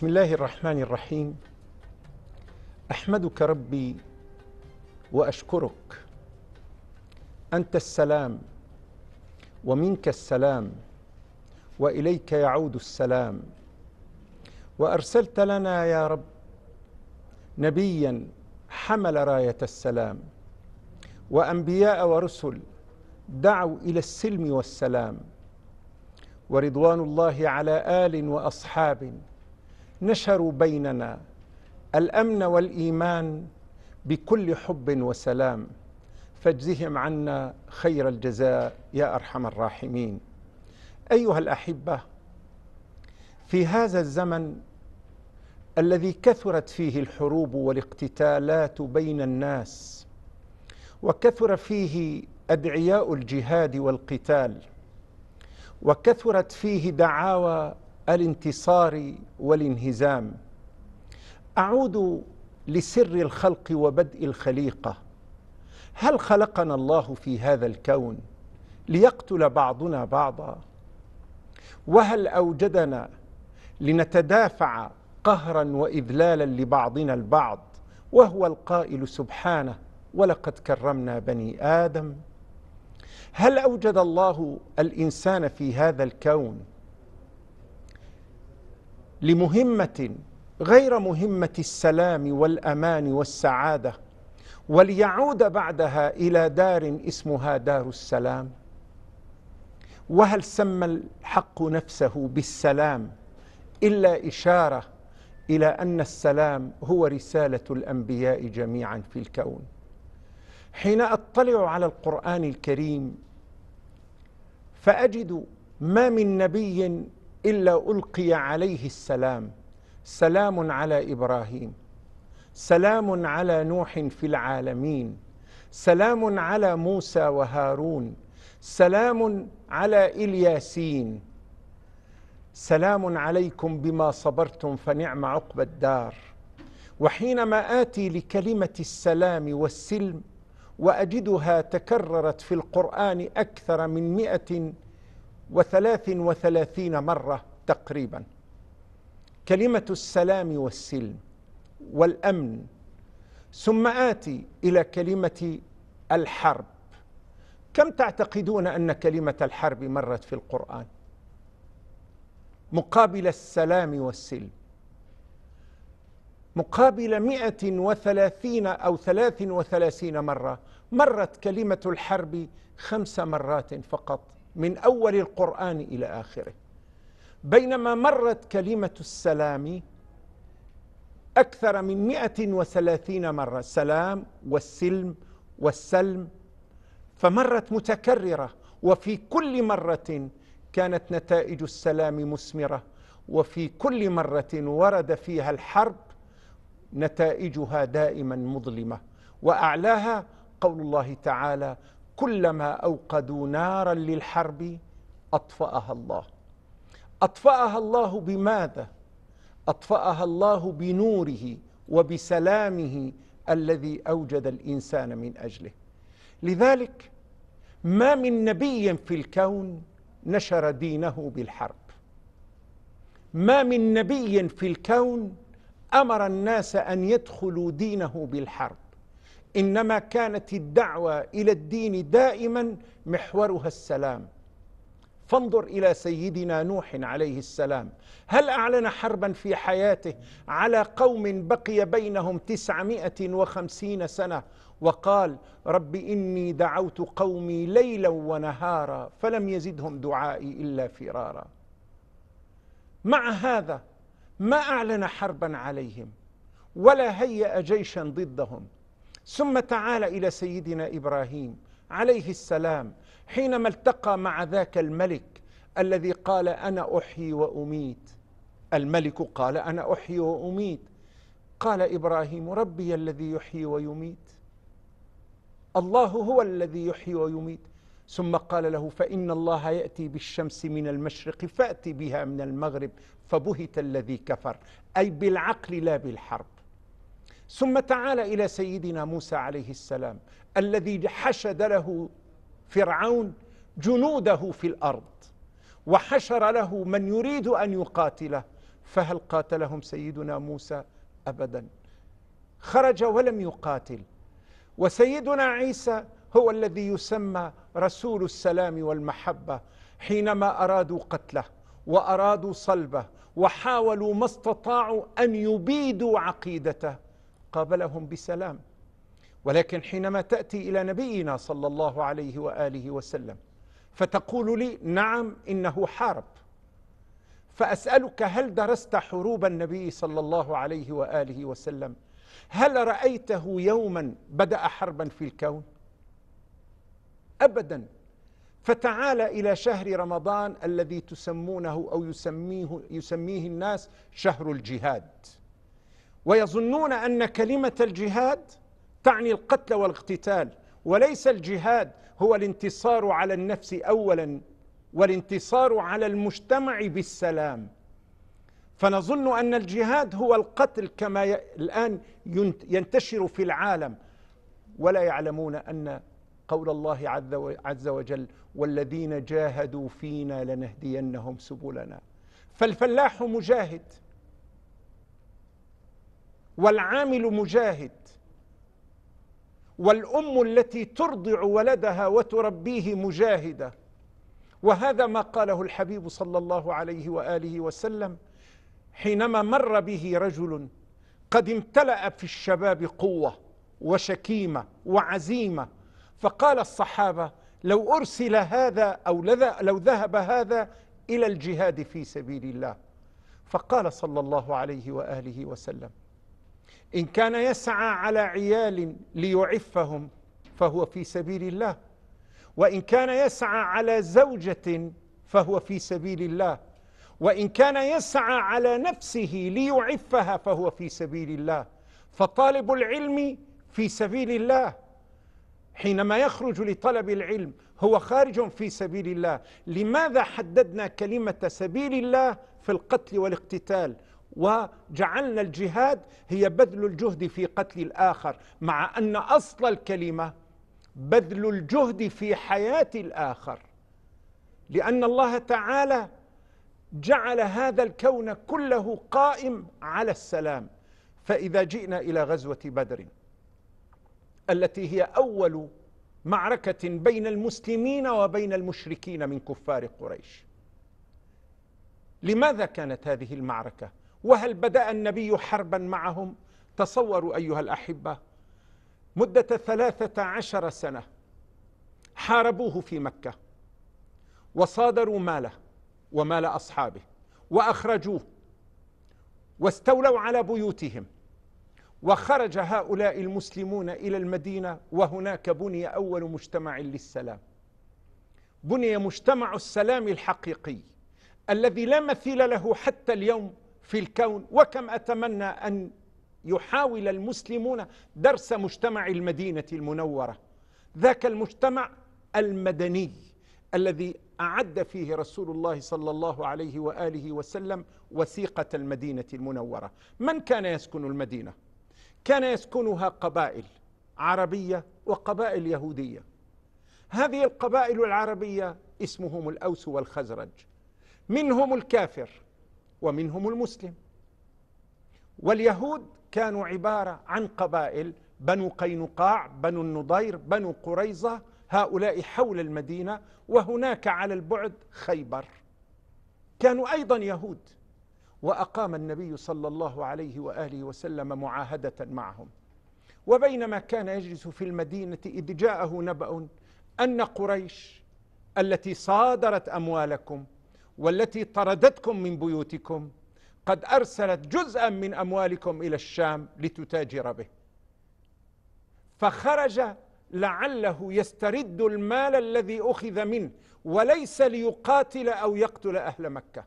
بسم الله الرحمن الرحيم احمدك ربي واشكرك انت السلام ومنك السلام واليك يعود السلام وارسلت لنا يا رب نبيا حمل رايه السلام وانبياء ورسل دعوا الى السلم والسلام ورضوان الله على ال واصحاب نشروا بيننا الامن والايمان بكل حب وسلام فاجزهم عنا خير الجزاء يا ارحم الراحمين ايها الاحبه في هذا الزمن الذي كثرت فيه الحروب والاقتتالات بين الناس وكثر فيه ادعياء الجهاد والقتال وكثرت فيه دعاوى الانتصار والانهزام اعود لسر الخلق وبدء الخليقه هل خلقنا الله في هذا الكون ليقتل بعضنا بعضا وهل اوجدنا لنتدافع قهرا واذلالا لبعضنا البعض وهو القائل سبحانه ولقد كرمنا بني ادم هل اوجد الله الانسان في هذا الكون لمهمة غير مهمة السلام والأمان والسعادة وليعود بعدها إلى دار اسمها دار السلام وهل سمى الحق نفسه بالسلام إلا إشارة إلى أن السلام هو رسالة الأنبياء جميعا في الكون حين أطلع على القرآن الكريم فأجد ما من نبي الا القي عليه السلام سلام على ابراهيم سلام على نوح في العالمين سلام على موسى وهارون سلام على الياسين سلام عليكم بما صبرتم فنعم عقبى الدار وحينما اتي لكلمه السلام والسلم واجدها تكررت في القران اكثر من مائه وثلاث وثلاثين مرة تقريبا كلمة السلام والسلم والأمن ثم آتي إلى كلمة الحرب كم تعتقدون أن كلمة الحرب مرت في القرآن مقابل السلام والسلم مقابل مئة وثلاثين أو ثلاث وثلاثين مرة مرت كلمة الحرب خمس مرات فقط من أول القرآن إلى آخره بينما مرت كلمة السلام أكثر من مئة وثلاثين مرة السلام والسلم والسلم فمرت متكررة وفي كل مرة كانت نتائج السلام مثمرة وفي كل مرة ورد فيها الحرب نتائجها دائما مظلمة وأعلاها قول الله تعالى كلما اوقدوا نارا للحرب اطفاها الله اطفاها الله بماذا اطفاها الله بنوره وبسلامه الذي اوجد الانسان من اجله لذلك ما من نبي في الكون نشر دينه بالحرب ما من نبي في الكون امر الناس ان يدخلوا دينه بالحرب إنما كانت الدعوة إلى الدين دائما محورها السلام فانظر إلى سيدنا نوح عليه السلام هل أعلن حربا في حياته على قوم بقي بينهم تسعمائة وخمسين سنة وقال رب إني دعوت قومي ليلا ونهارا فلم يزدهم دعائي إلا فرارا مع هذا ما أعلن حربا عليهم ولا هيأ جيشا ضدهم ثم تعال الى سيدنا ابراهيم عليه السلام حينما التقى مع ذاك الملك الذي قال انا احيي واميت الملك قال انا احيي واميت قال ابراهيم ربي الذي يحيي ويميت الله هو الذي يحيي ويميت ثم قال له فان الله ياتي بالشمس من المشرق فات بها من المغرب فبهت الذي كفر اي بالعقل لا بالحرب ثم تعال الى سيدنا موسى عليه السلام الذي حشد له فرعون جنوده في الارض وحشر له من يريد ان يقاتله فهل قاتلهم سيدنا موسى ابدا خرج ولم يقاتل وسيدنا عيسى هو الذي يسمى رسول السلام والمحبه حينما ارادوا قتله وارادوا صلبه وحاولوا ما استطاعوا ان يبيدوا عقيدته قابلهم بسلام ولكن حينما تأتي إلى نبينا صلى الله عليه وآله وسلم فتقول لي نعم إنه حارب فأسألك هل درست حروب النبي صلى الله عليه وآله وسلم هل رأيته يوما بدأ حربا في الكون أبدا فتعال إلى شهر رمضان الذي تسمونه أو يسميه, يسميه الناس شهر الجهاد ويظنون أن كلمة الجهاد تعني القتل والاقتتال وليس الجهاد هو الانتصار على النفس أولا والانتصار على المجتمع بالسلام فنظن أن الجهاد هو القتل كما الآن ينتشر في العالم ولا يعلمون أن قول الله عز وجل والذين جاهدوا فينا لنهدينهم سبلنا فالفلاح مجاهد والعامل مجاهد والام التي ترضع ولدها وتربيه مجاهده وهذا ما قاله الحبيب صلى الله عليه واله وسلم حينما مر به رجل قد امتلا في الشباب قوه وشكيمه وعزيمه فقال الصحابه لو ارسل هذا او لو ذهب هذا الى الجهاد في سبيل الله فقال صلى الله عليه واله وسلم إن كان يسعى على عيال ليعفهم فهو في سبيل الله وإن كان يسعى على زوجة فهو في سبيل الله وإن كان يسعى على نفسه ليعفها فهو في سبيل الله فطالب العلم في سبيل الله حينما يخرج لطلب العلم هو خارج في سبيل الله لماذا حددنا كلمة سبيل الله في القتل والاقتتال وجعلنا الجهاد هي بذل الجهد في قتل الآخر مع أن أصل الكلمة بذل الجهد في حياة الآخر لأن الله تعالى جعل هذا الكون كله قائم على السلام فإذا جئنا إلى غزوة بدر التي هي أول معركة بين المسلمين وبين المشركين من كفار قريش لماذا كانت هذه المعركة وهل بدأ النبي حربا معهم تصوروا أيها الأحبة مدة ثلاثة عشر سنة حاربوه في مكة وصادروا ماله ومال أصحابه وأخرجوه واستولوا على بيوتهم وخرج هؤلاء المسلمون إلى المدينة وهناك بني أول مجتمع للسلام بني مجتمع السلام الحقيقي الذي لا مثيل له حتى اليوم في الكون وكم أتمنى أن يحاول المسلمون درس مجتمع المدينة المنورة ذاك المجتمع المدني الذي أعد فيه رسول الله صلى الله عليه وآله وسلم وثيقة المدينة المنورة من كان يسكن المدينة؟ كان يسكنها قبائل عربية وقبائل يهودية هذه القبائل العربية اسمهم الأوس والخزرج منهم الكافر ومنهم المسلم واليهود كانوا عبارة عن قبائل بنو قينقاع بنو النضير بنو قريظة هؤلاء حول المدينة وهناك على البعد خيبر كانوا أيضا يهود وأقام النبي صلى الله عليه وآله وسلم معاهدة معهم وبينما كان يجلس في المدينة إذ جاءه نبأ أن قريش التي صادرت أموالكم والتي طردتكم من بيوتكم قد ارسلت جزءا من اموالكم الى الشام لتتاجر به فخرج لعله يسترد المال الذي اخذ منه وليس ليقاتل او يقتل اهل مكه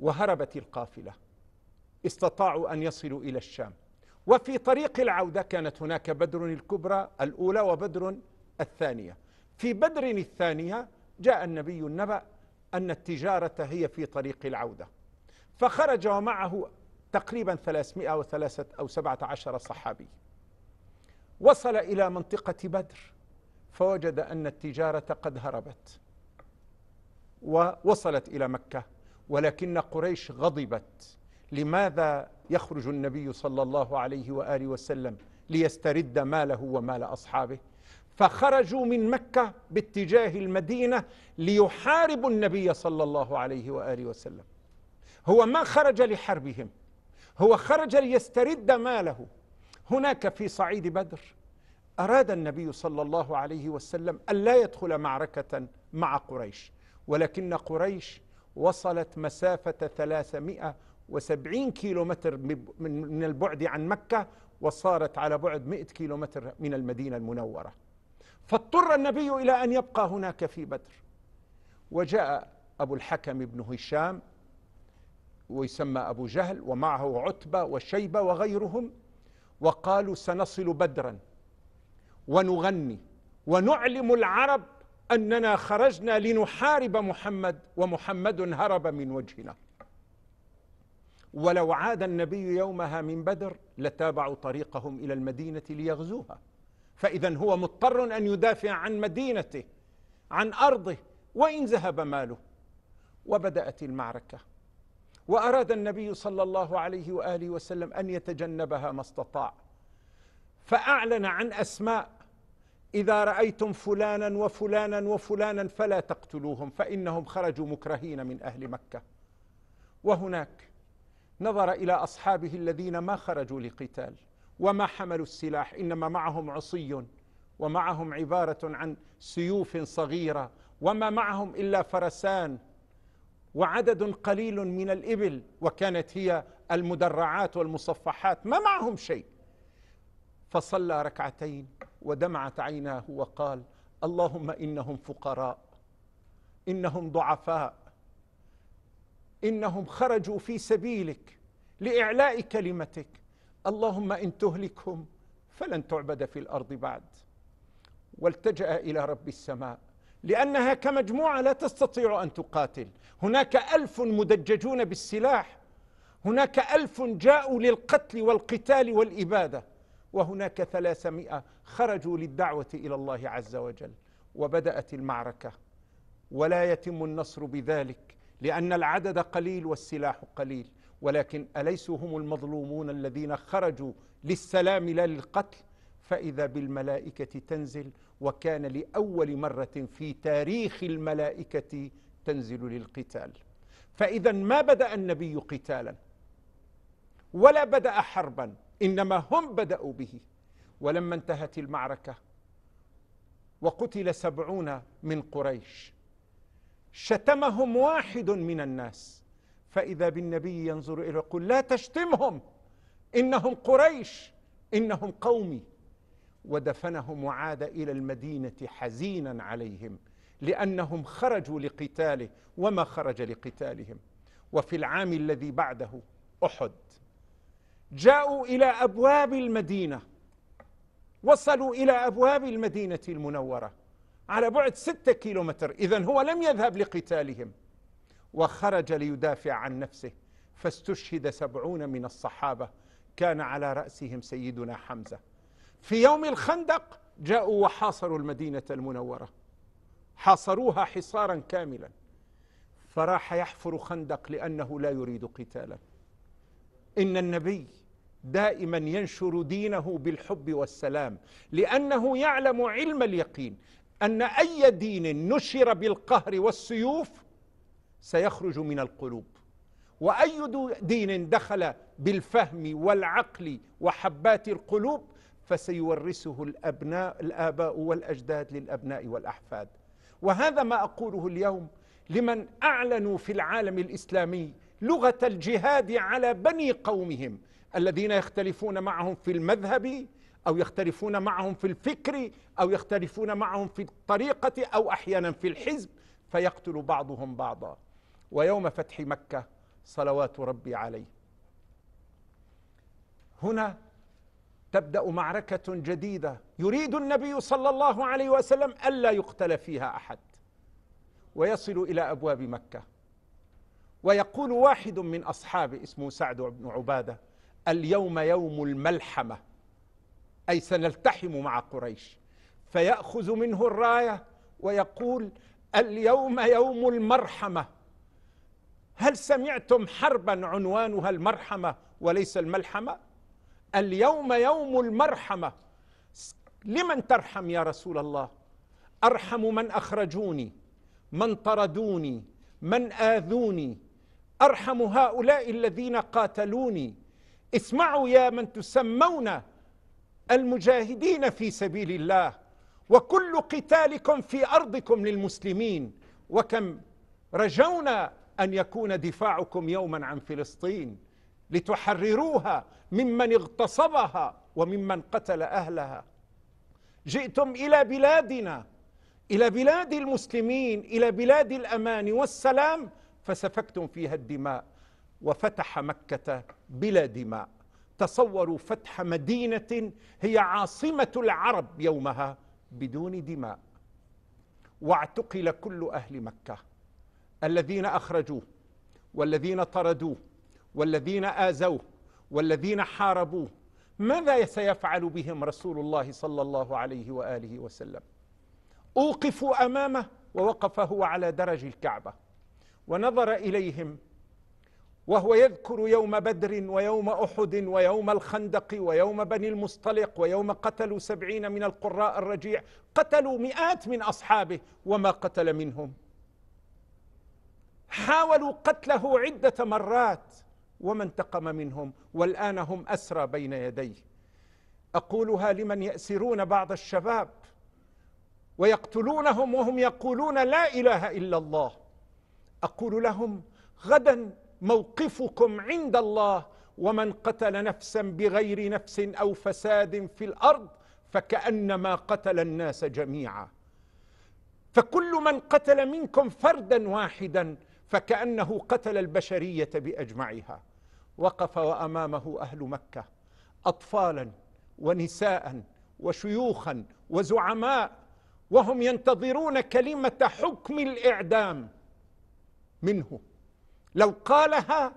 وهربت القافله استطاعوا ان يصلوا الى الشام وفي طريق العوده كانت هناك بدر الكبرى الاولى وبدر الثانيه في بدر الثانيه جاء النبي النبأ أن التجارة هي في طريق العودة فخرج ومعه تقريبا 303 أو 17 صحابي وصل إلى منطقة بدر فوجد أن التجارة قد هربت ووصلت إلى مكة ولكن قريش غضبت لماذا يخرج النبي صلى الله عليه وآله وسلم ليسترد ماله ومال أصحابه فخرجوا من مكة باتجاه المدينة ليحاربوا النبي صلى الله عليه وآله وسلم هو ما خرج لحربهم هو خرج ليسترد ماله هناك في صعيد بدر أراد النبي صلى الله عليه وسلم ألا يدخل معركة مع قريش ولكن قريش وصلت مسافة 370 كيلومتر من البعد عن مكة وصارت على بعد 100 كيلومتر من المدينة المنورة فاضطر النبي إلى أن يبقى هناك في بدر وجاء أبو الحكم بن هشام ويسمى أبو جهل ومعه عتبة وشيبة وغيرهم وقالوا سنصل بدرا ونغني ونعلم العرب أننا خرجنا لنحارب محمد ومحمد هرب من وجهنا ولو عاد النبي يومها من بدر لتابعوا طريقهم إلى المدينة ليغزوها فإذا هو مضطر أن يدافع عن مدينته عن أرضه وإن ذهب ماله وبدأت المعركة وأراد النبي صلى الله عليه وآله وسلم أن يتجنبها ما استطاع فأعلن عن أسماء إذا رأيتم فلانا وفلانا وفلانا فلا تقتلوهم فإنهم خرجوا مكرهين من أهل مكة وهناك نظر إلى أصحابه الذين ما خرجوا لقتال وما حملوا السلاح انما معهم عصي ومعهم عباره عن سيوف صغيره وما معهم الا فرسان وعدد قليل من الابل وكانت هي المدرعات والمصفحات ما معهم شيء فصلى ركعتين ودمعت عيناه وقال اللهم انهم فقراء انهم ضعفاء انهم خرجوا في سبيلك لاعلاء كلمتك اللهم إن تهلكهم فلن تعبد في الأرض بعد والتجأ إلى رب السماء لأنها كمجموعة لا تستطيع أن تقاتل هناك ألف مدججون بالسلاح هناك ألف جاءوا للقتل والقتال والإبادة وهناك ثلاثمائة خرجوا للدعوة إلى الله عز وجل وبدأت المعركة ولا يتم النصر بذلك لأن العدد قليل والسلاح قليل ولكن أليسوا هم المظلومون الذين خرجوا للسلام لا للقتل فإذا بالملائكة تنزل وكان لأول مرة في تاريخ الملائكة تنزل للقتال فإذا ما بدأ النبي قتالا ولا بدأ حربا إنما هم بدأوا به ولما انتهت المعركة وقتل سبعون من قريش شتمهم واحد من الناس فإذا بالنبي ينظر إلى يقول لا تشتمهم إنهم قريش إنهم قومي ودفنهم وعاد إلى المدينة حزينا عليهم لأنهم خرجوا لقتاله وما خرج لقتالهم وفي العام الذي بعده أحد جاءوا إلى أبواب المدينة وصلوا إلى أبواب المدينة المنورة على بعد ستة كيلومتر إذا هو لم يذهب لقتالهم وخرج ليدافع عن نفسه فاستشهد سبعون من الصحابة كان على رأسهم سيدنا حمزة في يوم الخندق جاءوا وحاصروا المدينة المنورة حاصروها حصارا كاملا فراح يحفر خندق لأنه لا يريد قتالا إن النبي دائما ينشر دينه بالحب والسلام لأنه يعلم علم اليقين أن أي دين نشر بالقهر والسيوف سيخرج من القلوب واي دين دخل بالفهم والعقل وحبات القلوب فسيورثه الابناء الاباء والاجداد للابناء والاحفاد وهذا ما اقوله اليوم لمن اعلنوا في العالم الاسلامي لغه الجهاد على بني قومهم الذين يختلفون معهم في المذهب او يختلفون معهم في الفكر او يختلفون معهم في الطريقه او احيانا في الحزب فيقتل بعضهم بعضا ويوم فتح مكة صلوات ربي عليه هنا تبدأ معركة جديدة يريد النبي صلى الله عليه وسلم ألا يقتل فيها أحد ويصل إلى أبواب مكة ويقول واحد من أصحابه اسمه سعد بن عبادة اليوم يوم الملحمة أي سنلتحم مع قريش فيأخذ منه الراية ويقول اليوم يوم المرحمة هل سمعتم حربا عنوانها المرحمه وليس الملحمه اليوم يوم المرحمه لمن ترحم يا رسول الله ارحم من اخرجوني من طردوني من اذوني ارحم هؤلاء الذين قاتلوني اسمعوا يا من تسمون المجاهدين في سبيل الله وكل قتالكم في ارضكم للمسلمين وكم رجونا ان يكون دفاعكم يوما عن فلسطين لتحرروها ممن اغتصبها وممن قتل اهلها جئتم الى بلادنا الى بلاد المسلمين الى بلاد الامان والسلام فسفكتم فيها الدماء وفتح مكه بلا دماء تصوروا فتح مدينه هي عاصمه العرب يومها بدون دماء واعتقل كل اهل مكه الذين اخرجوه والذين طردوه والذين آزوه والذين حاربوه ماذا سيفعل بهم رسول الله صلى الله عليه واله وسلم اوقفوا امامه ووقف هو على درج الكعبه ونظر اليهم وهو يذكر يوم بدر ويوم احد ويوم الخندق ويوم بني المصطلق ويوم قتلوا سبعين من القراء الرجيع قتلوا مئات من اصحابه وما قتل منهم حاولوا قتله عدة مرات وما انتقم منهم والآن هم أسرى بين يديه أقولها لمن يأسرون بعض الشباب ويقتلونهم وهم يقولون لا إله إلا الله أقول لهم غدا موقفكم عند الله ومن قتل نفسا بغير نفس أو فساد في الأرض فكأنما قتل الناس جميعا فكل من قتل منكم فردا واحدا فكأنه قتل البشرية بأجمعها وقف وأمامه أهل مكة أطفالا ونساء وشيوخا وزعماء وهم ينتظرون كلمة حكم الإعدام منه لو قالها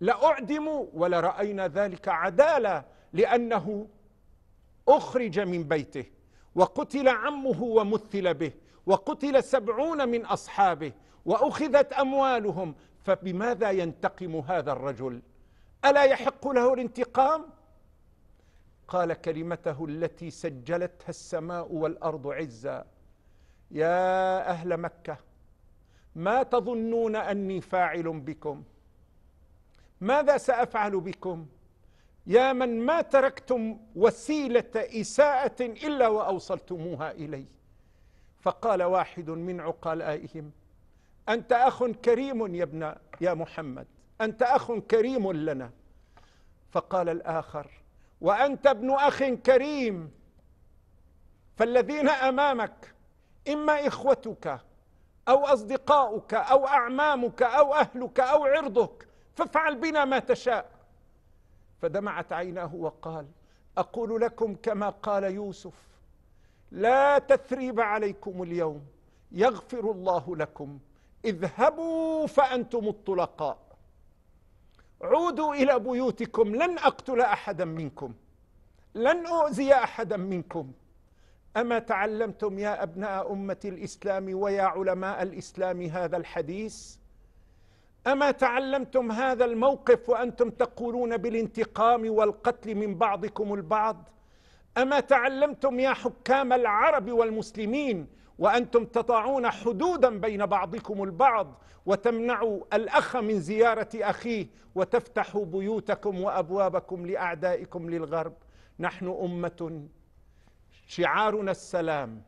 لأعدموا ولرأينا ذلك عدالة لأنه أخرج من بيته وقتل عمه ومثل به وقتل سبعون من أصحابه وأخذت أموالهم فبماذا ينتقم هذا الرجل ألا يحق له الانتقام قال كلمته التي سجلتها السماء والأرض عزا يا أهل مكة ما تظنون أني فاعل بكم ماذا سأفعل بكم يا من ما تركتم وسيلة إساءة إلا وأوصلتموها إلي فقال واحد من عقلائهم أنت أخ كريم يا ابن يا محمد أنت أخ كريم لنا فقال الآخر وأنت ابن أخ كريم فالذين أمامك إما إخوتك أو أصدقاؤك أو أعمامك أو أهلك أو عرضك فافعل بنا ما تشاء فدمعت عيناه وقال أقول لكم كما قال يوسف لا تثريب عليكم اليوم يغفر الله لكم اذهبوا فأنتم الطلقاء عودوا إلى بيوتكم لن أقتل أحدا منكم لن أؤذي أحدا منكم أما تعلمتم يا أبناء أمة الإسلام ويا علماء الإسلام هذا الحديث أما تعلمتم هذا الموقف وأنتم تقولون بالانتقام والقتل من بعضكم البعض أما تعلمتم يا حكام العرب والمسلمين وأنتم تضعون حدودا بين بعضكم البعض وتمنعوا الأخ من زيارة أخيه وتفتحوا بيوتكم وأبوابكم لأعدائكم للغرب نحن أمة شعارنا السلام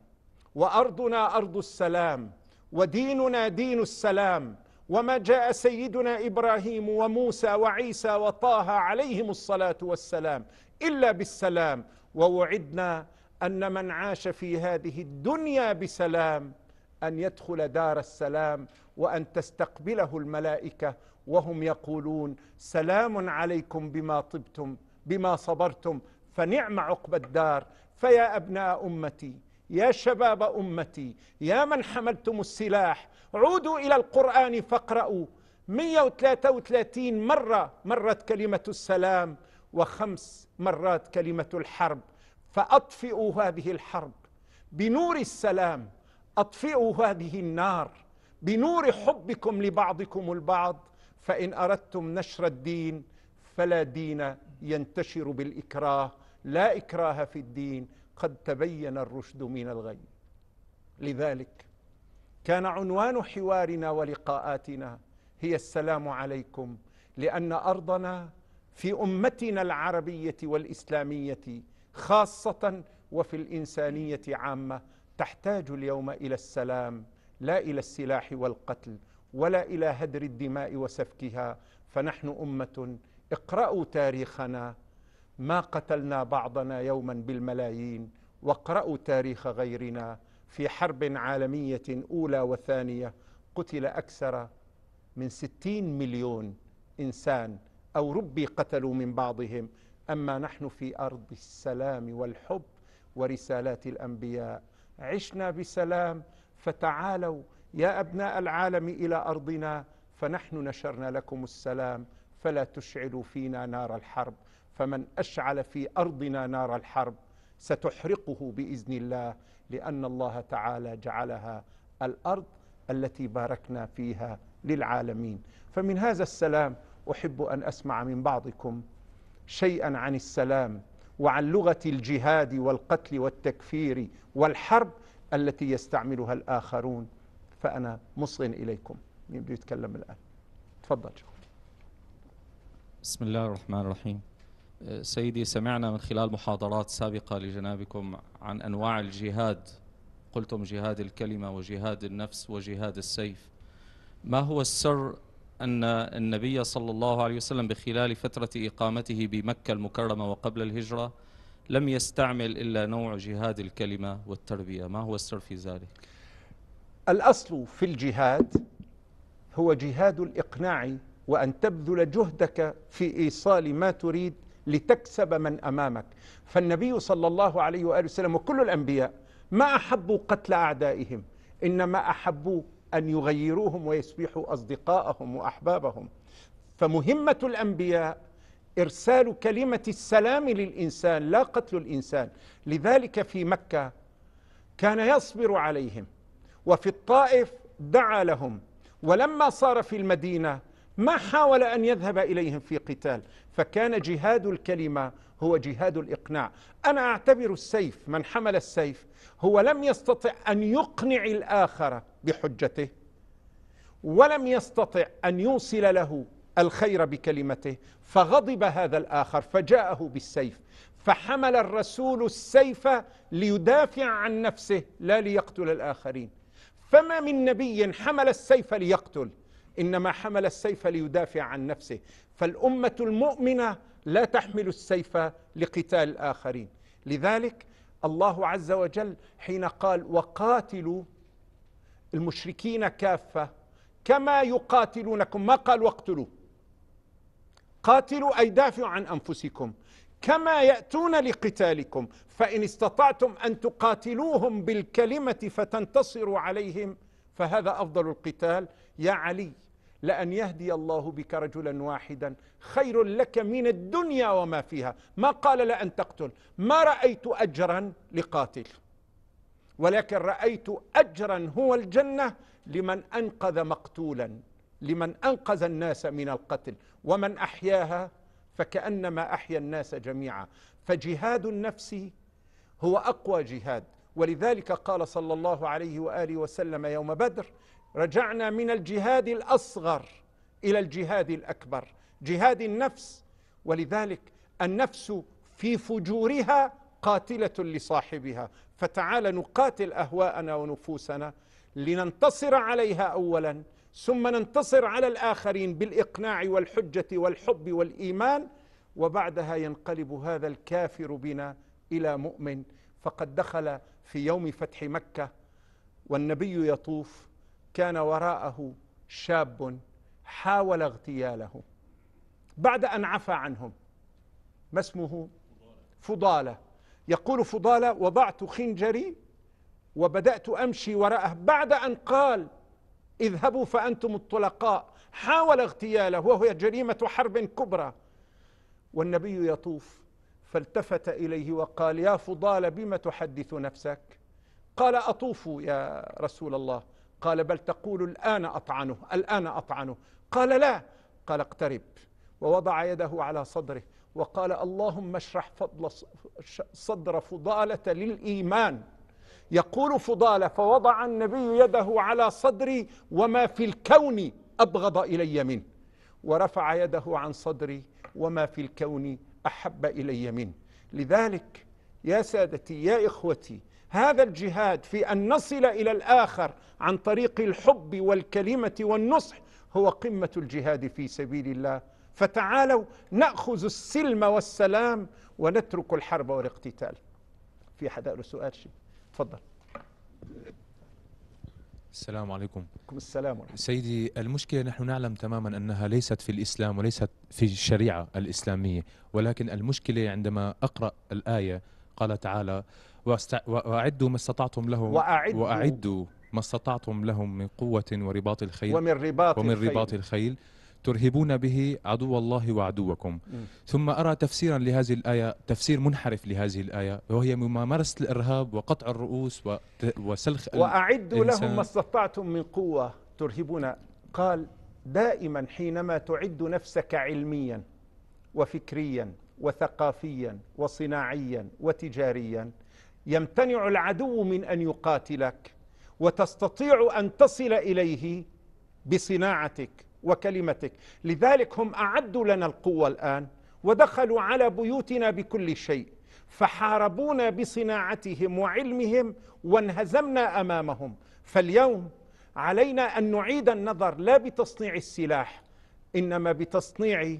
وأرضنا أرض السلام وديننا دين السلام وما جاء سيدنا ابراهيم وموسى وعيسى وطه عليهم الصلاه والسلام الا بالسلام ووعدنا ان من عاش في هذه الدنيا بسلام ان يدخل دار السلام وان تستقبله الملائكه وهم يقولون سلام عليكم بما طبتم بما صبرتم فنعم عقب الدار فيا ابناء امتي يا شباب امتي يا من حملتم السلاح عودوا الى القران فاقرأوا 133 مره مرت كلمه السلام وخمس مرات كلمه الحرب فاطفئوا هذه الحرب بنور السلام اطفئوا هذه النار بنور حبكم لبعضكم البعض فان اردتم نشر الدين فلا دين ينتشر بالاكراه لا اكراه في الدين قد تبين الرشد من الغي لذلك كان عنوان حوارنا ولقاءاتنا هي السلام عليكم لان ارضنا في امتنا العربيه والاسلاميه خاصه وفي الانسانيه عامه تحتاج اليوم الى السلام لا الى السلاح والقتل ولا الى هدر الدماء وسفكها فنحن امه اقرأوا تاريخنا ما قتلنا بعضنا يوما بالملايين واقرأوا تاريخ غيرنا في حرب عالمية أولى وثانية قتل أكثر من ستين مليون إنسان أو ربي قتلوا من بعضهم أما نحن في أرض السلام والحب ورسالات الأنبياء عشنا بسلام فتعالوا يا أبناء العالم إلى أرضنا فنحن نشرنا لكم السلام فلا تشعلوا فينا نار الحرب فمن أشعل في أرضنا نار الحرب ستحرقه بإذن الله لأن الله تعالى جعلها الأرض التي باركنا فيها للعالمين فمن هذا السلام أحب أن أسمع من بعضكم شيئا عن السلام وعن لغه الجهاد والقتل والتكفير والحرب التي يستعملها الاخرون فانا مصغ اليكم مين بده يتكلم الان تفضل بسم الله الرحمن الرحيم أه، سيدي سمعنا من خلال محاضرات سابقه لجنابكم عن انواع الجهاد قلتم جهاد الكلمه وجهاد النفس وجهاد السيف ما هو السر أن النبي صلى الله عليه وسلم بخلال فترة إقامته بمكة المكرمة وقبل الهجرة لم يستعمل إلا نوع جهاد الكلمة والتربية ما هو السر في ذلك؟ الأصل في الجهاد هو جهاد الإقناع وأن تبذل جهدك في إيصال ما تريد لتكسب من أمامك فالنبي صلى الله عليه وآله وسلم وكل الأنبياء ما أحبوا قتل أعدائهم إنما أحبوا أن يغيروهم ويصبحوا أصدقاءهم وأحبابهم فمهمة الأنبياء إرسال كلمة السلام للإنسان لا قتل الإنسان لذلك في مكة كان يصبر عليهم وفي الطائف دعا لهم ولما صار في المدينة ما حاول أن يذهب إليهم في قتال فكان جهاد الكلمة هو جهاد الإقناع أنا أعتبر السيف من حمل السيف هو لم يستطع أن يقنع الآخر بحجته ولم يستطع أن يوصل له الخير بكلمته فغضب هذا الآخر فجاءه بالسيف فحمل الرسول السيف ليدافع عن نفسه لا ليقتل الآخرين فما من نبي حمل السيف ليقتل إنما حمل السيف ليدافع عن نفسه فالأمة المؤمنة لا تحمل السيف لقتال الآخرين لذلك الله عز وجل حين قال وقاتلوا المشركين كافة كما يقاتلونكم ما قال واقتلوا قاتلوا أي دافعوا عن أنفسكم كما يأتون لقتالكم فإن استطعتم أن تقاتلوهم بالكلمة فتنتصروا عليهم فهذا أفضل القتال يا علي لأن يهدي الله بك رجلا واحدا خير لك من الدنيا وما فيها ما قال لأن تقتل ما رأيت أجرا لقاتل ولكن رأيت أجرا هو الجنة لمن أنقذ مقتولا لمن أنقذ الناس من القتل ومن أحياها فكأنما أحيا الناس جميعا فجهاد النفس هو أقوى جهاد ولذلك قال صلى الله عليه واله وسلم يوم بدر رجعنا من الجهاد الاصغر الى الجهاد الاكبر جهاد النفس ولذلك النفس في فجورها قاتله لصاحبها فتعال نقاتل اهواءنا ونفوسنا لننتصر عليها اولا ثم ننتصر على الاخرين بالاقناع والحجه والحب والايمان وبعدها ينقلب هذا الكافر بنا الى مؤمن فقد دخل في يوم فتح مكه والنبي يطوف كان وراءه شاب حاول اغتياله بعد ان عفى عنهم ما اسمه فضاله يقول فضاله وضعت خنجري وبدات امشي وراءه بعد ان قال اذهبوا فانتم الطلقاء حاول اغتياله وهو جريمه حرب كبرى والنبي يطوف فالتفت اليه وقال يا فضال بم تحدث نفسك قال اطوف يا رسول الله قال بل تقول الان اطعنه الان اطعنه قال لا قال اقترب ووضع يده على صدره وقال اللهم اشرح فضل صدر فضالة للإيمان يقول فضالة فوضع النبي يده على صدري وما في الكون أبغض إلي منه ورفع يده عن صدري وما في الكون احب الي منه لذلك يا سادتي يا اخوتي هذا الجهاد في ان نصل الى الاخر عن طريق الحب والكلمه والنصح هو قمه الجهاد في سبيل الله فتعالوا ناخذ السلم والسلام ونترك الحرب والاقتتال في حدا له سؤال شيء تفضل السلام عليكم وعليكم السلام ورحمة سيدي المشكلة نحن نعلم تماما أنها ليست في الإسلام وليست في الشريعة الإسلامية ولكن المشكلة عندما أقرأ الآية قال تعالى وأعدوا ما استطعتم لهم وأعدوا, وأعدوا ما استطعتم لهم من قوة ورباط الخيل ومن رباط, ومن رباط الخيل, الخيل ترهبون به عدو الله وعدوكم م. ثم أرى تفسيرا لهذه الآية تفسير منحرف لهذه الآية وهي ممارسة الإرهاب وقطع الرؤوس وسلخ وأعدوا لهم ما استطعتم من قوة ترهبون قال دائما حينما تعد نفسك علميا وفكريا وثقافيا وصناعيا وتجاريا يمتنع العدو من أن يقاتلك وتستطيع أن تصل إليه بصناعتك وكلمتك لذلك هم أعدوا لنا القوة الآن ودخلوا على بيوتنا بكل شيء فحاربونا بصناعتهم وعلمهم وانهزمنا أمامهم فاليوم علينا أن نعيد النظر لا بتصنيع السلاح إنما بتصنيع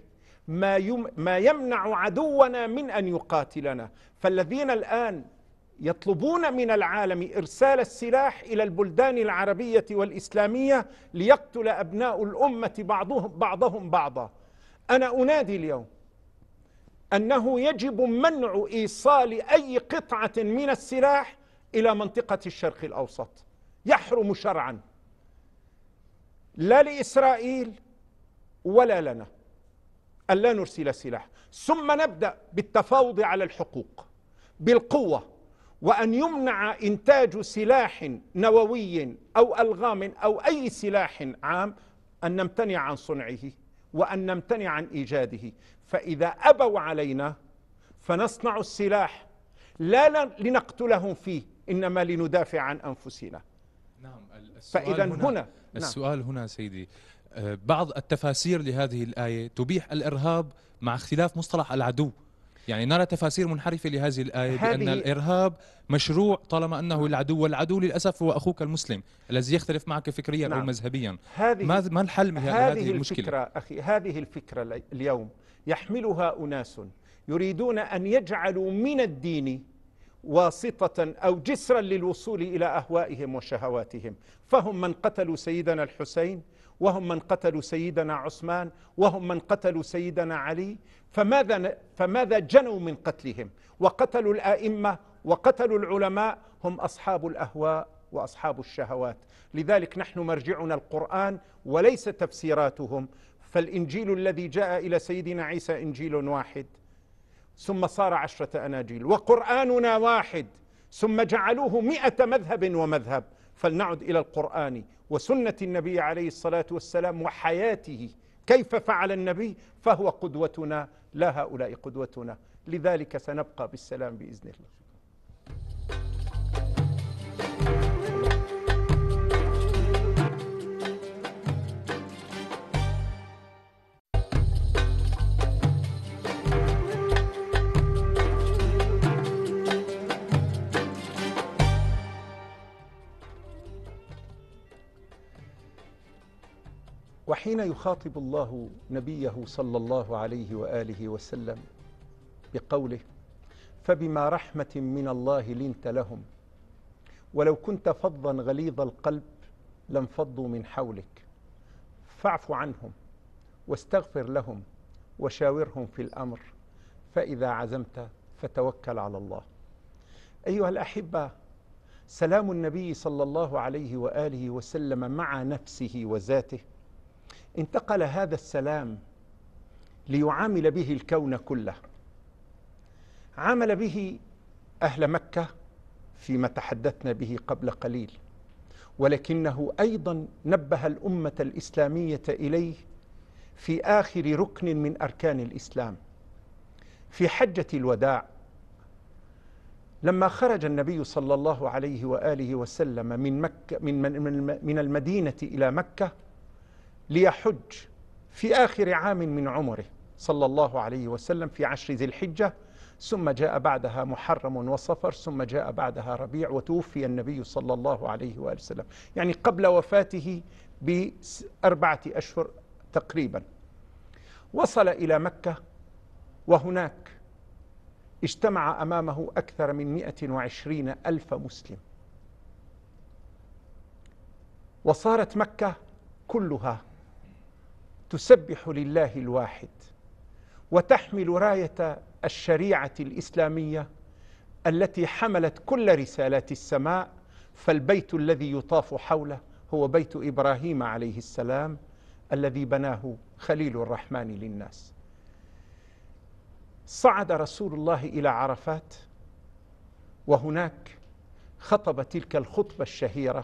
ما, ما يمنع عدونا من أن يقاتلنا فالذين الآن يطلبون من العالم ارسال السلاح الى البلدان العربيه والاسلاميه ليقتل ابناء الامه بعضهم بعضهم بعضا انا انادي اليوم انه يجب منع ايصال اي قطعه من السلاح الى منطقه الشرق الاوسط يحرم شرعا لا لاسرائيل ولا لنا ألا نرسل سلاح ثم نبدأ بالتفاوض على الحقوق بالقوة وأن يمنع إنتاج سلاح نووي أو ألغام أو أي سلاح عام أن نمتنع عن صنعه وأن نمتنع عن إيجاده فإذا أبوا علينا فنصنع السلاح لا لنقتلهم فيه إنما لندافع عن أنفسنا نعم السؤال فإذا هنا, هنا نعم. السؤال نعم هنا سيدي آه، بعض التفاسير لهذه الآية تبيح الإرهاب مع اختلاف مصطلح العدو يعني نرى تفاسير منحرفة لهذه الآية بأن الإرهاب مشروع طالما أنه العدو والعدو للأسف هو أخوك المسلم الذي يختلف معك فكريا نعم. أو مذهبيا هذه ما الحل من هذه المشكلة الفكرة أخي هذه الفكرة اليوم يحملها أناس يريدون أن يجعلوا من الدين واسطة أو جسرا للوصول إلى أهوائهم وشهواتهم فهم من قتلوا سيدنا الحسين وهم من قتلوا سيدنا عثمان وهم من قتلوا سيدنا علي فماذا فماذا جنوا من قتلهم وقتلوا الائمه وقتلوا العلماء هم اصحاب الاهواء واصحاب الشهوات لذلك نحن مرجعنا القران وليس تفسيراتهم فالانجيل الذي جاء الى سيدنا عيسى انجيل واحد ثم صار عشره اناجيل وقراننا واحد ثم جعلوه مئة مذهب ومذهب فلنعد إلى القرآن وسنة النبي عليه الصلاة والسلام وحياته كيف فعل النبي فهو قدوتنا لا هؤلاء قدوتنا لذلك سنبقى بالسلام بإذن الله حين يخاطب الله نبيه صلى الله عليه واله وسلم بقوله فبما رحمه من الله لنت لهم ولو كنت فظا غليظ القلب لانفضوا من حولك فاعف عنهم واستغفر لهم وشاورهم في الامر فاذا عزمت فتوكل على الله ايها الاحبه سلام النبي صلى الله عليه واله وسلم مع نفسه وذاته انتقل هذا السلام ليعامل به الكون كله عامل به اهل مكه فيما تحدثنا به قبل قليل ولكنه ايضا نبه الامه الاسلاميه اليه في اخر ركن من اركان الاسلام في حجه الوداع لما خرج النبي صلى الله عليه واله وسلم من مكه من من, من المدينه الى مكه ليحج في آخر عام من عمره صلى الله عليه وسلم في عشر ذي الحجة ثم جاء بعدها محرم وصفر ثم جاء بعدها ربيع وتوفي النبي صلى الله عليه وآله وسلم يعني قبل وفاته بأربعة أشهر تقريبا وصل إلى مكة وهناك اجتمع أمامه أكثر من 120 ألف مسلم وصارت مكة كلها تسبح لله الواحد وتحمل رايه الشريعه الاسلاميه التي حملت كل رسالات السماء فالبيت الذي يطاف حوله هو بيت ابراهيم عليه السلام الذي بناه خليل الرحمن للناس صعد رسول الله الى عرفات وهناك خطب تلك الخطبه الشهيره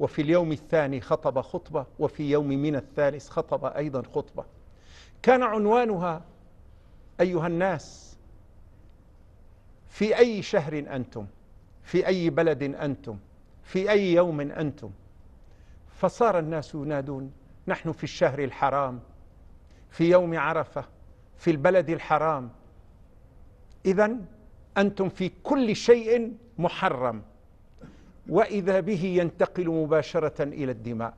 وفي اليوم الثاني خطب خطبة وفي يوم من الثالث خطب أيضا خطبة كان عنوانها أيها الناس في أي شهر أنتم في أي بلد أنتم في أي يوم أنتم فصار الناس ينادون نحن في الشهر الحرام في يوم عرفة في البلد الحرام إذا أنتم في كل شيء محرم واذا به ينتقل مباشره الى الدماء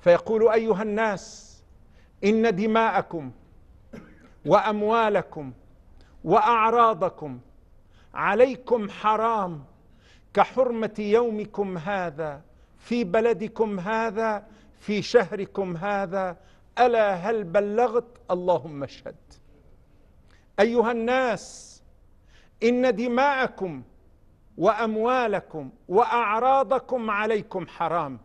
فيقول ايها الناس ان دماءكم واموالكم واعراضكم عليكم حرام كحرمه يومكم هذا في بلدكم هذا في شهركم هذا الا هل بلغت اللهم اشهد ايها الناس ان دماءكم واموالكم واعراضكم عليكم حرام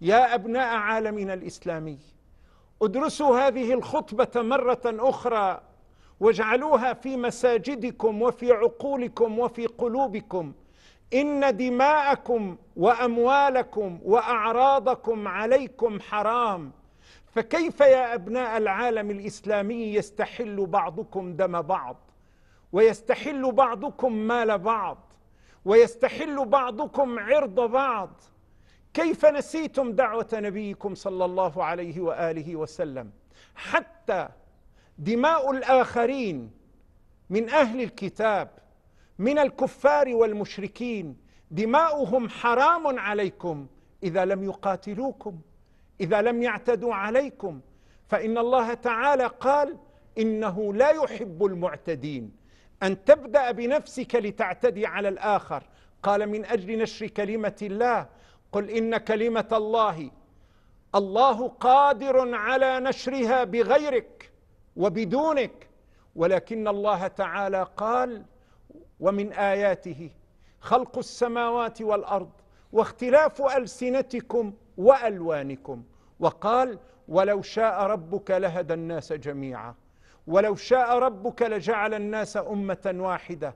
يا ابناء عالمنا الاسلامي ادرسوا هذه الخطبه مره اخرى واجعلوها في مساجدكم وفي عقولكم وفي قلوبكم ان دماءكم واموالكم واعراضكم عليكم حرام فكيف يا ابناء العالم الاسلامي يستحل بعضكم دم بعض ويستحل بعضكم مال بعض ويستحل بعضكم عرض بعض كيف نسيتم دعوة نبيكم صلى الله عليه وآله وسلم حتى دماء الآخرين من أهل الكتاب من الكفار والمشركين دماؤهم حرام عليكم إذا لم يقاتلوكم إذا لم يعتدوا عليكم فإن الله تعالى قال إنه لا يحب المعتدين أن تبدأ بنفسك لتعتدي على الآخر قال من أجل نشر كلمة الله قل إن كلمة الله الله قادر على نشرها بغيرك وبدونك ولكن الله تعالى قال ومن آياته خلق السماوات والأرض واختلاف ألسنتكم وألوانكم وقال ولو شاء ربك لهدى الناس جميعا ولو شاء ربك لجعل الناس أمة واحدة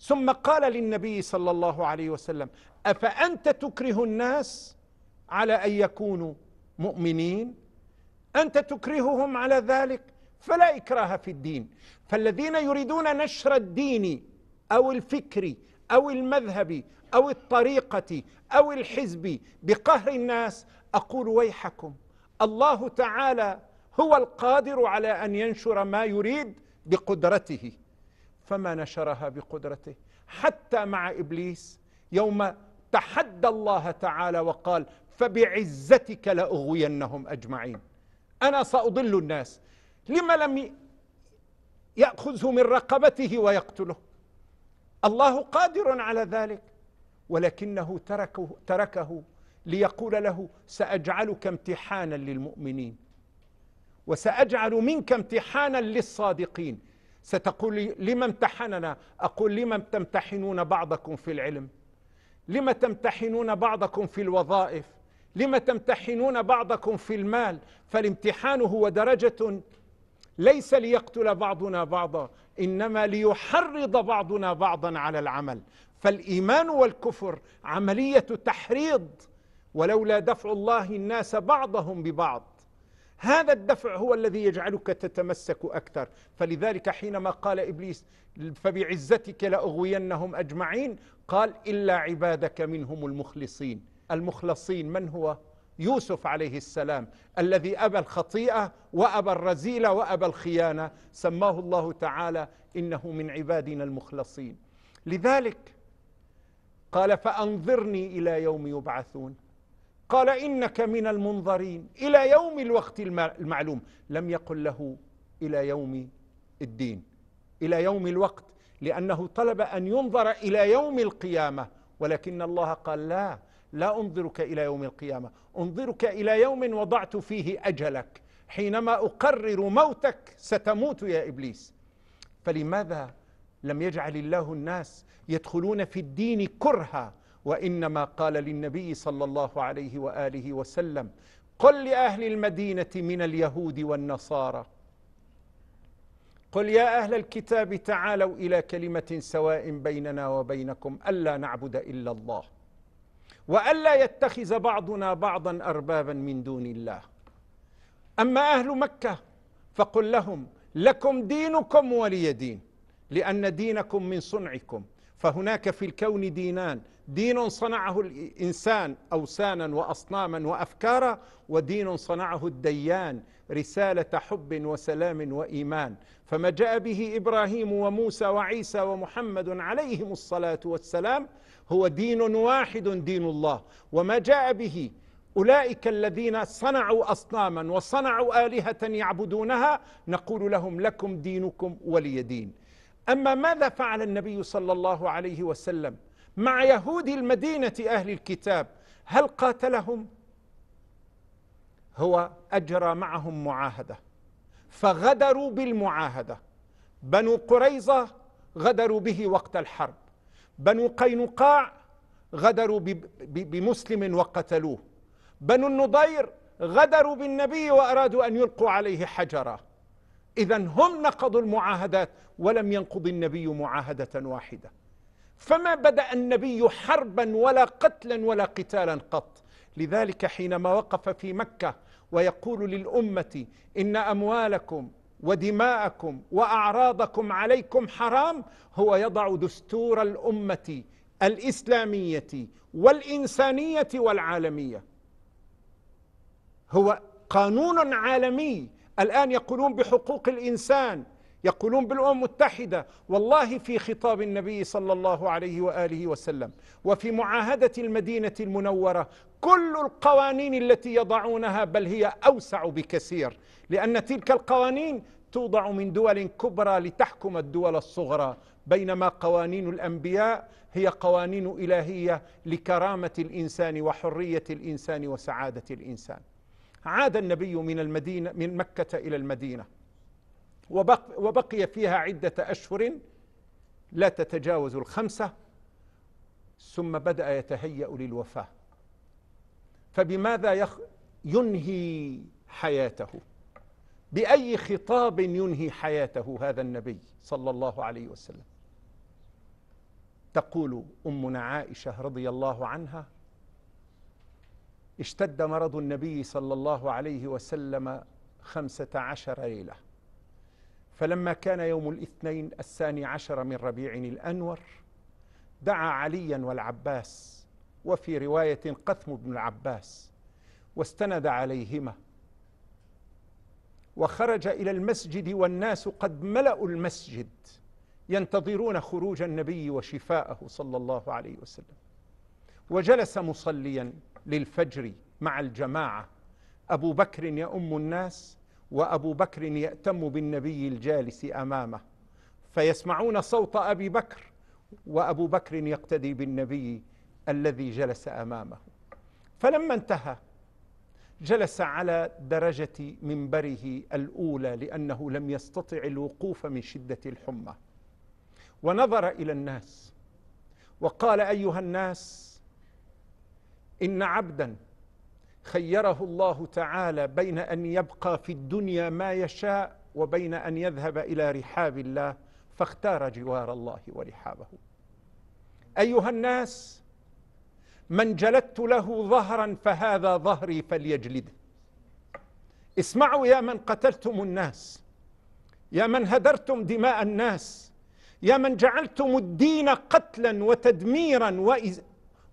ثم قال للنبي صلى الله عليه وسلم أفأنت تكره الناس على أن يكونوا مؤمنين أنت تكرههم على ذلك فلا إكراه في الدين فالذين يريدون نشر الدين أو الفكر أو المذهب أو الطريقة أو الحزب بقهر الناس أقول ويحكم الله تعالى هو القادر على أن ينشر ما يريد بقدرته فما نشرها بقدرته حتى مع إبليس يوم تحدى الله تعالى وقال فبعزتك لأغوينهم أجمعين أنا سأضل الناس لما لم يأخذه من رقبته ويقتله الله قادر على ذلك ولكنه تركه, تركه ليقول له سأجعلك امتحانا للمؤمنين وسأجعل منك امتحانا للصادقين ستقول لما امتحننا أقول لما تمتحنون بعضكم في العلم لما تمتحنون بعضكم في الوظائف لما تمتحنون بعضكم في المال فالامتحان هو درجة ليس ليقتل بعضنا بعضا إنما ليحرض بعضنا بعضا على العمل فالإيمان والكفر عملية تحريض ولولا دفع الله الناس بعضهم ببعض هذا الدفع هو الذي يجعلك تتمسك أكثر فلذلك حينما قال إبليس فبعزتك لأغوينهم أجمعين قال إلا عبادك منهم المخلصين المخلصين من هو؟ يوسف عليه السلام الذي أبى الخطيئة وأبى الرزيلة وأبى الخيانة سماه الله تعالى إنه من عبادنا المخلصين لذلك قال فأنظرني إلى يوم يبعثون قال إنك من المنظرين إلى يوم الوقت المعلوم لم يقل له إلى يوم الدين إلى يوم الوقت لأنه طلب أن ينظر إلى يوم القيامة ولكن الله قال لا لا أنظرك إلى يوم القيامة أنظرك إلى يوم وضعت فيه أجلك حينما أقرر موتك ستموت يا إبليس فلماذا لم يجعل الله الناس يدخلون في الدين كرها وانما قال للنبي صلى الله عليه واله وسلم قل لاهل المدينه من اليهود والنصارى قل يا اهل الكتاب تعالوا الى كلمه سواء بيننا وبينكم الا نعبد الا الله والا يتخذ بعضنا بعضا اربابا من دون الله اما اهل مكه فقل لهم لكم دينكم ولي دين لان دينكم من صنعكم فهناك في الكون دينان دين صنعه الانسان اوثانا واصناما وافكارا ودين صنعه الديان رساله حب وسلام وايمان فما جاء به ابراهيم وموسى وعيسى ومحمد عليهم الصلاه والسلام هو دين واحد دين الله وما جاء به اولئك الذين صنعوا اصناما وصنعوا الهه يعبدونها نقول لهم لكم دينكم ولي دين اما ماذا فعل النبي صلى الله عليه وسلم مع يهود المدينة أهل الكتاب هل قاتلهم؟ هو أجرى معهم معاهدة فغدروا بالمعاهدة بنو قريظة غدروا به وقت الحرب بنو قينقاع غدروا بمسلم وقتلوه بنو النضير غدروا بالنبي وأرادوا أن يلقوا عليه حجرا إذا هم نقضوا المعاهدات ولم ينقض النبي معاهدة واحدة فما بدا النبي حربا ولا قتلا ولا قتالا قط لذلك حينما وقف في مكه ويقول للامه ان اموالكم ودماءكم واعراضكم عليكم حرام هو يضع دستور الامه الاسلاميه والانسانيه والعالميه هو قانون عالمي الان يقولون بحقوق الانسان يقولون بالأمم المتحدة والله في خطاب النبي صلى الله عليه وآله وسلم وفي معاهدة المدينة المنورة كل القوانين التي يضعونها بل هي أوسع بكثير لأن تلك القوانين توضع من دول كبرى لتحكم الدول الصغرى بينما قوانين الأنبياء هي قوانين إلهية لكرامة الإنسان وحرية الإنسان وسعادة الإنسان عاد النبي من المدينة من مكة إلى المدينة وبقي فيها عدة أشهر لا تتجاوز الخمسة ثم بدأ يتهيأ للوفاة فبماذا يخ ينهي حياته بأي خطاب ينهي حياته هذا النبي صلى الله عليه وسلم تقول أمنا عائشة رضي الله عنها اشتد مرض النبي صلى الله عليه وسلم خمسة عشر ليلة فلما كان يوم الاثنين الثاني عشر من ربيع الأنور دعا عليا والعباس وفي رواية قثم بن العباس واستند عليهما وخرج إلى المسجد والناس قد ملأوا المسجد ينتظرون خروج النبي وشفاءه صلى الله عليه وسلم وجلس مصليا للفجر مع الجماعة أبو بكر يؤم الناس وابو بكر ياتم بالنبي الجالس امامه فيسمعون صوت ابي بكر وابو بكر يقتدي بالنبي الذي جلس امامه فلما انتهى جلس على درجه منبره الاولى لانه لم يستطع الوقوف من شده الحمى ونظر الى الناس وقال ايها الناس ان عبدا خيره الله تعالى بين ان يبقى في الدنيا ما يشاء وبين ان يذهب الى رحاب الله فاختار جوار الله ورحابه ايها الناس من جلدت له ظهرا فهذا ظهري فليجلده اسمعوا يا من قتلتم الناس يا من هدرتم دماء الناس يا من جعلتم الدين قتلا وتدميرا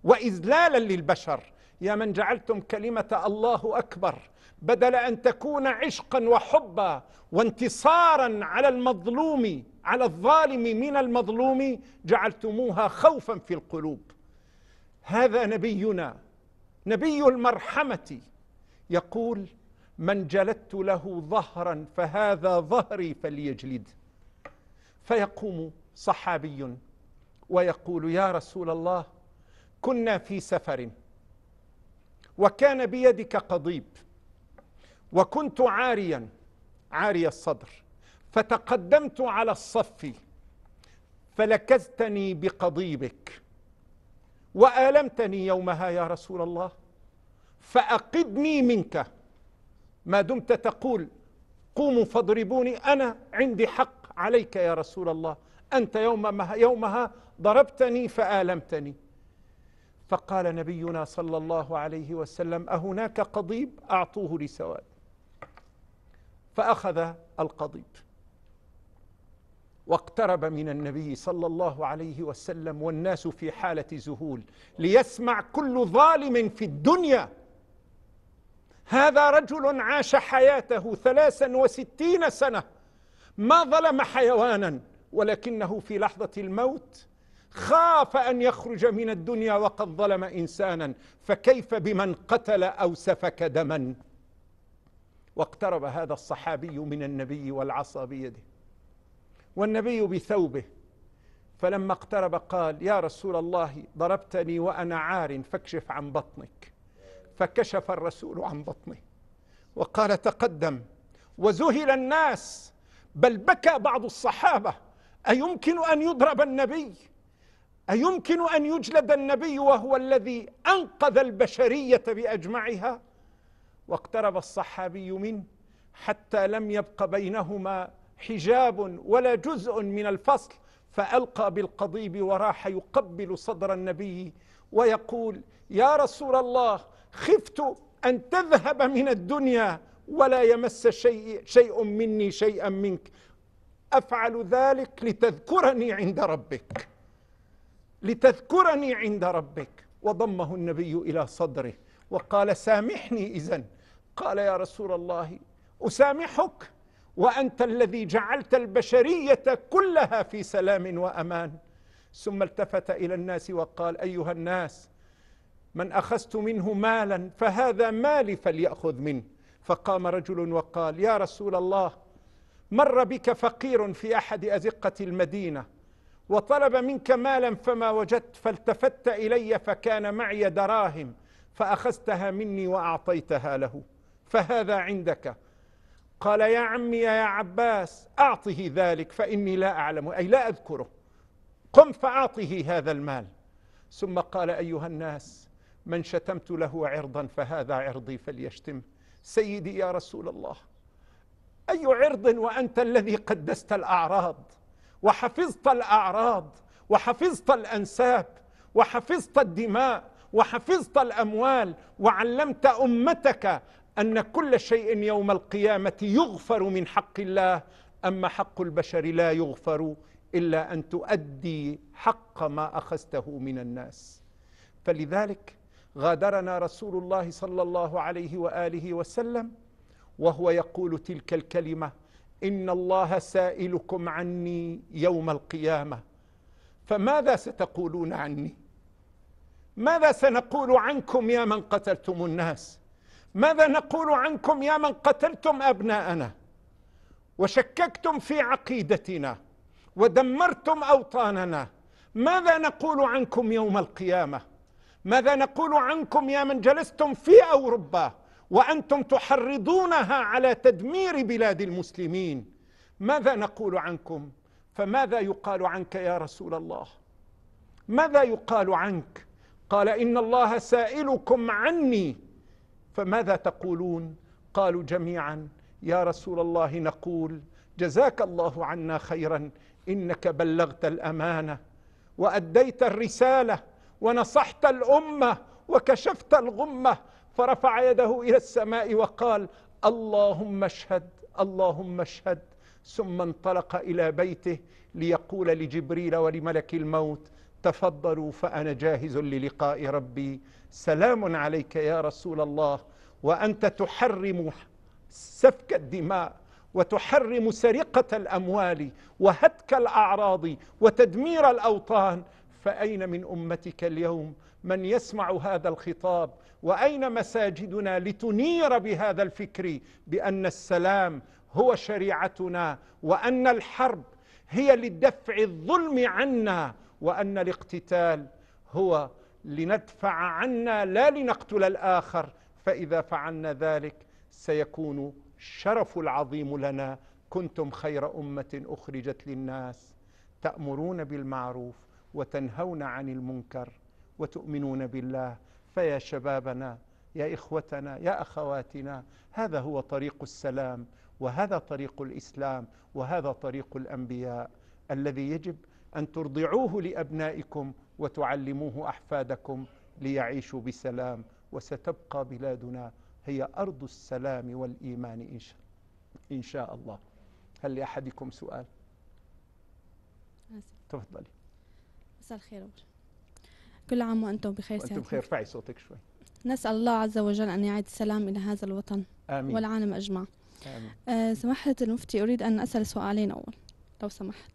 واذلالا للبشر يا من جعلتم كلمه الله اكبر بدل ان تكون عشقا وحبا وانتصارا على المظلوم على الظالم من المظلوم جعلتموها خوفا في القلوب هذا نبينا نبي المرحمه يقول من جلدت له ظهرا فهذا ظهري فليجلد فيقوم صحابي ويقول يا رسول الله كنا في سفر وكان بيدك قضيب وكنت عاريا عاري الصدر فتقدمت على الصف فلكزتني بقضيبك والمتني يومها يا رسول الله فاقدني منك ما دمت تقول قوموا فاضربوني انا عندي حق عليك يا رسول الله انت يوم يومها ضربتني فالمتني فقال نبينا صلى الله عليه وسلم أهناك قضيب أعطوه لسواد فأخذ القضيب واقترب من النبي صلى الله عليه وسلم والناس في حالة ذهول ليسمع كل ظالم في الدنيا هذا رجل عاش حياته ثلاثا وستين سنة ما ظلم حيوانا ولكنه في لحظة الموت خاف أن يخرج من الدنيا وقد ظلم إنسانا فكيف بمن قتل أو سفك دما واقترب هذا الصحابي من النبي والعصا بيده والنبي بثوبه فلما اقترب قال يا رسول الله ضربتني وأنا عار فاكشف عن بطنك فكشف الرسول عن بطنه وقال تقدم وذهل الناس بل بكى بعض الصحابة أيمكن أن يضرب النبي أيمكن أن يجلد النبي وهو الذي أنقذ البشرية بأجمعها واقترب الصحابي منه حتى لم يبق بينهما حجاب ولا جزء من الفصل فألقى بالقضيب وراح يقبل صدر النبي ويقول يا رسول الله خفت أن تذهب من الدنيا ولا يمس شيء, شيء مني شيئا منك أفعل ذلك لتذكرني عند ربك لتذكرني عند ربك وضمه النبي الى صدره وقال سامحني اذا قال يا رسول الله اسامحك وانت الذي جعلت البشريه كلها في سلام وامان ثم التفت الى الناس وقال ايها الناس من اخذت منه مالا فهذا مالي فلياخذ منه فقام رجل وقال يا رسول الله مر بك فقير في احد ازقه المدينه وطلب منك مالا فما وجدت فالتفت إلي فكان معي دراهم فأخذتها مني وأعطيتها له فهذا عندك قال يا عمي يا عباس أعطه ذلك فإني لا أعلم أي لا أذكره قم فأعطه هذا المال ثم قال أيها الناس من شتمت له عرضا فهذا عرضي فليشتمه سيدي يا رسول الله أي عرض وأنت الذي قدست الأعراض وحفظت الأعراض وحفظت الأنساب وحفظت الدماء وحفظت الأموال وعلمت أمتك أن كل شيء يوم القيامة يغفر من حق الله أما حق البشر لا يغفر إلا أن تؤدي حق ما أخذته من الناس فلذلك غادرنا رسول الله صلى الله عليه وآله وسلم وهو يقول تلك الكلمه ان الله سائلكم عني يوم القيامه فماذا ستقولون عني ماذا سنقول عنكم يا من قتلتم الناس ماذا نقول عنكم يا من قتلتم ابناءنا وشككتم في عقيدتنا ودمرتم اوطاننا ماذا نقول عنكم يوم القيامه ماذا نقول عنكم يا من جلستم في اوروبا وأنتم تحرضونها على تدمير بلاد المسلمين ماذا نقول عنكم فماذا يقال عنك يا رسول الله ماذا يقال عنك قال إن الله سائلكم عني فماذا تقولون قالوا جميعا يا رسول الله نقول جزاك الله عنا خيرا انك بلغت الامانه واديت الرساله ونصحت الامه وكشفت الغمة فرفع يده إلى السماء وقال اللهم اشهد اللهم اشهد ثم انطلق إلى بيته ليقول لجبريل ولملك الموت تفضلوا فأنا جاهز للقاء ربي سلام عليك يا رسول الله وأنت تحرم سفك الدماء وتحرم سرقة الأموال وهتك الأعراض وتدمير الأوطان فأين من أمتك اليوم من يسمع هذا الخطاب واين مساجدنا لتنير بهذا الفكر بان السلام هو شريعتنا وان الحرب هي لدفع الظلم عنا وان الاقتتال هو لندفع عنا لا لنقتل الاخر فاذا فعلنا ذلك سيكون الشرف العظيم لنا كنتم خير امه اخرجت للناس تامرون بالمعروف وتنهون عن المنكر وتؤمنون بالله فيا شبابنا يا إخوتنا يا أخواتنا هذا هو طريق السلام وهذا طريق الإسلام وهذا طريق الأنبياء الذي يجب أن ترضعوه لأبنائكم وتعلموه أحفادكم ليعيشوا بسلام وستبقى بلادنا هي أرض السلام والإيمان إن شاء الله هل لأحدكم سؤال؟ تفضلي مساء الخير كل عام وأنتم بخير سيدي وأنتم بخير ارفعي صوتك شوي نسأل الله عز وجل أن يعيد السلام إلى هذا الوطن آمين. والعالم أجمع آمين. آه سماحة المفتي أريد أن أسأل سؤالين أول لو سمحت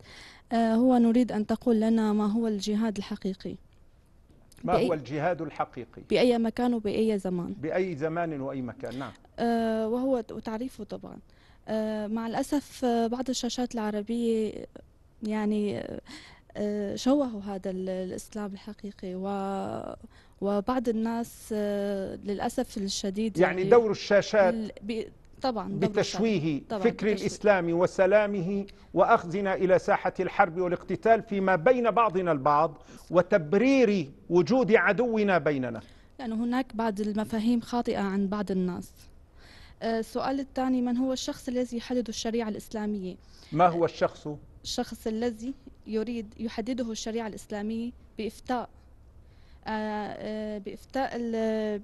آه هو نريد أن تقول لنا ما هو الجهاد الحقيقي ما هو الجهاد الحقيقي بأي مكان وبأي زمان بأي زمان وأي مكان نعم آه وهو وتعريفه طبعا آه مع الأسف آه، بعض الشاشات العربية يعني آه، شوهوا هذا الاسلام الحقيقي و وبعض الناس آه، للاسف الشديد يعني, يعني دور الشاشات طبعا بتشويه طبعاً فكر بتشوي. الإسلام وسلامه وأخذنا إلى ساحة الحرب والاقتتال فيما بين بعضنا البعض وتبرير وجود عدونا بيننا لانه يعني هناك بعض المفاهيم خاطئة عن بعض الناس آه، السؤال الثاني من هو الشخص الذي يحدد الشريعة الإسلامية؟ ما هو الشخص؟ الشخص الذي يريد يحدده الشريعة الإسلامية بإفتاء آه، آه، بإفتاء آه،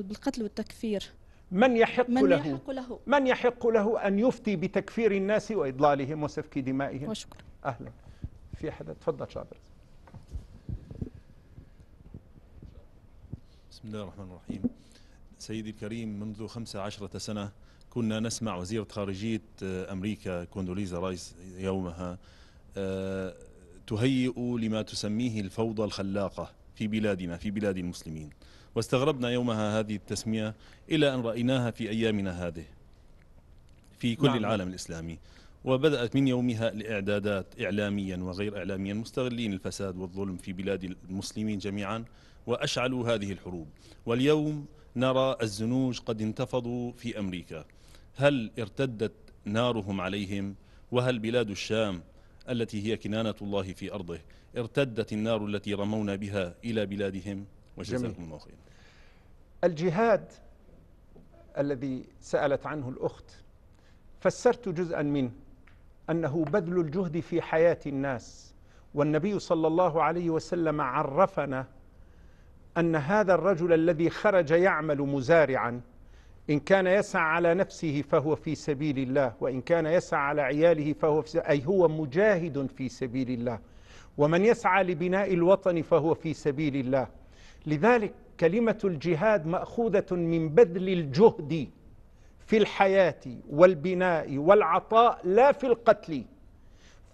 بالقتل والتكفير من يحق من له, يحق له من يحق له أن يفتي بتكفير الناس وإضلالهم وسفك دمائهم وشكرا أهلا في حدا تفضل شابر بسم الله الرحمن الرحيم سيدي الكريم منذ 15 عشرة سنة كنا نسمع وزيرة خارجية أمريكا كوندوليزا رايس يومها آه، تهيئ لما تسميه الفوضى الخلاقة في بلادنا في بلاد المسلمين واستغربنا يومها هذه التسمية إلى أن رأيناها في أيامنا هذه في كل نعم. العالم الإسلامي وبدأت من يومها الإعدادات إعلاميا وغير إعلاميا مستغلين الفساد والظلم في بلاد المسلمين جميعا وأشعلوا هذه الحروب واليوم نرى الزنوج قد انتفضوا في أمريكا هل ارتدت نارهم عليهم وهل بلاد الشام التي هي كنانة الله في أرضه ارتدت النار التي رمونا بها إلى بلادهم وجزاهم الله خيرا الجهاد الذي سألت عنه الأخت فسرت جزءا منه أنه بذل الجهد في حياة الناس والنبي صلى الله عليه وسلم عرفنا أن هذا الرجل الذي خرج يعمل مزارعا إن كان يسعى على نفسه فهو في سبيل الله وإن كان يسعى على عياله فهو في سبيل أي هو مجاهد في سبيل الله ومن يسعى لبناء الوطن فهو في سبيل الله لذلك كلمة الجهاد مأخوذة من بذل الجهد في الحياة والبناء والعطاء لا في القتل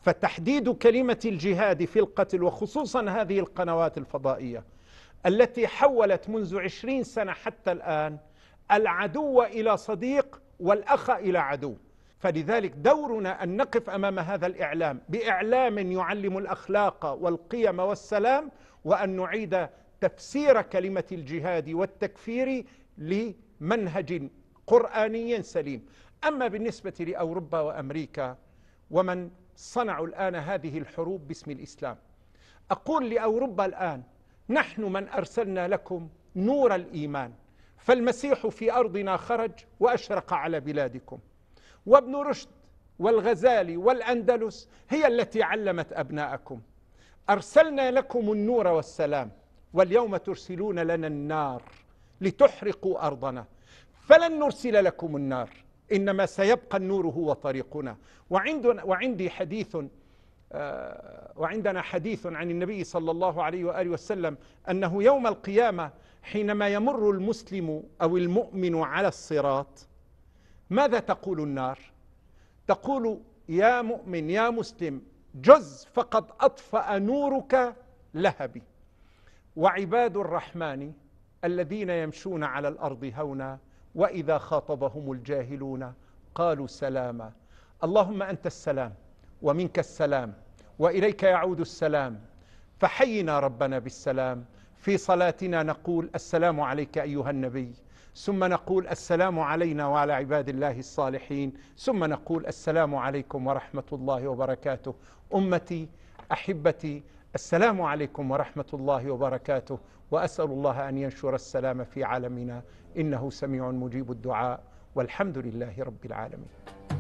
فتحديد كلمة الجهاد في القتل وخصوصا هذه القنوات الفضائية التي حولت منذ عشرين سنة حتى الآن العدو إلى صديق والأخ إلى عدو فلذلك دورنا أن نقف أمام هذا الإعلام بإعلام يعلم الأخلاق والقيم والسلام وأن نعيد تفسير كلمة الجهاد والتكفير لمنهج قرآني سليم أما بالنسبة لأوروبا وأمريكا ومن صنعوا الآن هذه الحروب باسم الإسلام أقول لأوروبا الآن نحن من أرسلنا لكم نور الإيمان فالمسيح في أرضنا خرج وأشرق على بلادكم وابن رشد والغزالي والأندلس هي التي علمت أبناءكم أرسلنا لكم النور والسلام واليوم ترسلون لنا النار لتحرقوا أرضنا فلن نرسل لكم النار إنما سيبقى النور هو طريقنا وعندنا وعندي حديث آه، وعندنا حديث عن النبي صلى الله عليه وآله وسلم أنه يوم القيامة حينما يمر المسلم او المؤمن على الصراط ماذا تقول النار تقول يا مؤمن يا مسلم جز فقد اطفا نورك لهبي وعباد الرحمن الذين يمشون على الارض هونا واذا خاطبهم الجاهلون قالوا سلاما اللهم انت السلام ومنك السلام واليك يعود السلام فحينا ربنا بالسلام في صلاتنا نقول السلام عليك ايها النبي ثم نقول السلام علينا وعلى عباد الله الصالحين ثم نقول السلام عليكم ورحمه الله وبركاته امتي احبتي السلام عليكم ورحمه الله وبركاته واسال الله ان ينشر السلام في عالمنا انه سميع مجيب الدعاء والحمد لله رب العالمين